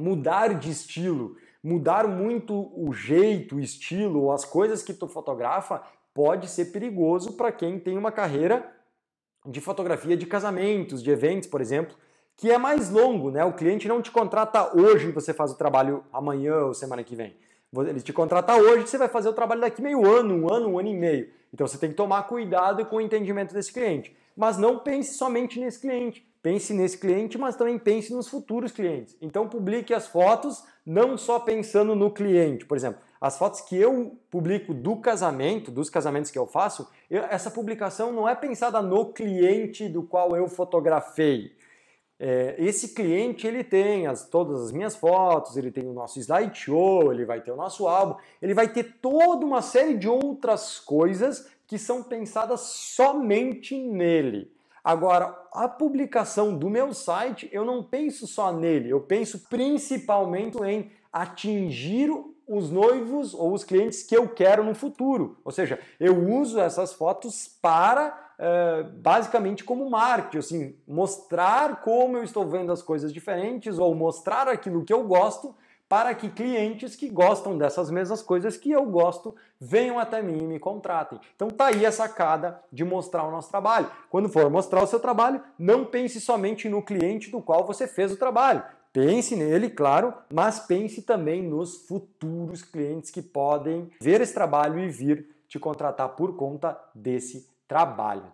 mudar de estilo, mudar muito o jeito, o estilo, ou as coisas que tu fotografa, pode ser perigoso para quem tem uma carreira de fotografia de casamentos, de eventos, por exemplo, que é mais longo, né? O cliente não te contrata hoje e você faz o trabalho amanhã ou semana que vem. Ele te contrata hoje, você vai fazer o trabalho daqui meio ano, um ano, um ano e meio. Então você tem que tomar cuidado com o entendimento desse cliente mas não pense somente nesse cliente. Pense nesse cliente, mas também pense nos futuros clientes. Então publique as fotos não só pensando no cliente, por exemplo, as fotos que eu publico do casamento, dos casamentos que eu faço, eu, essa publicação não é pensada no cliente do qual eu fotografei. É, esse cliente ele tem as, todas as minhas fotos, ele tem o nosso slideshow, ele vai ter o nosso álbum, ele vai ter toda uma série de outras coisas que são pensadas somente nele. Agora, a publicação do meu site, eu não penso só nele, eu penso principalmente em atingir os noivos ou os clientes que eu quero no futuro. Ou seja, eu uso essas fotos para eh, basicamente como marketing, assim, mostrar como eu estou vendo as coisas diferentes ou mostrar aquilo que eu gosto para que clientes que gostam dessas mesmas coisas que eu gosto venham até mim e me contratem. Então tá aí a sacada de mostrar o nosso trabalho. Quando for mostrar o seu trabalho, não pense somente no cliente do qual você fez o trabalho. Pense nele, claro, mas pense também nos futuros clientes que podem ver esse trabalho e vir te contratar por conta desse trabalho.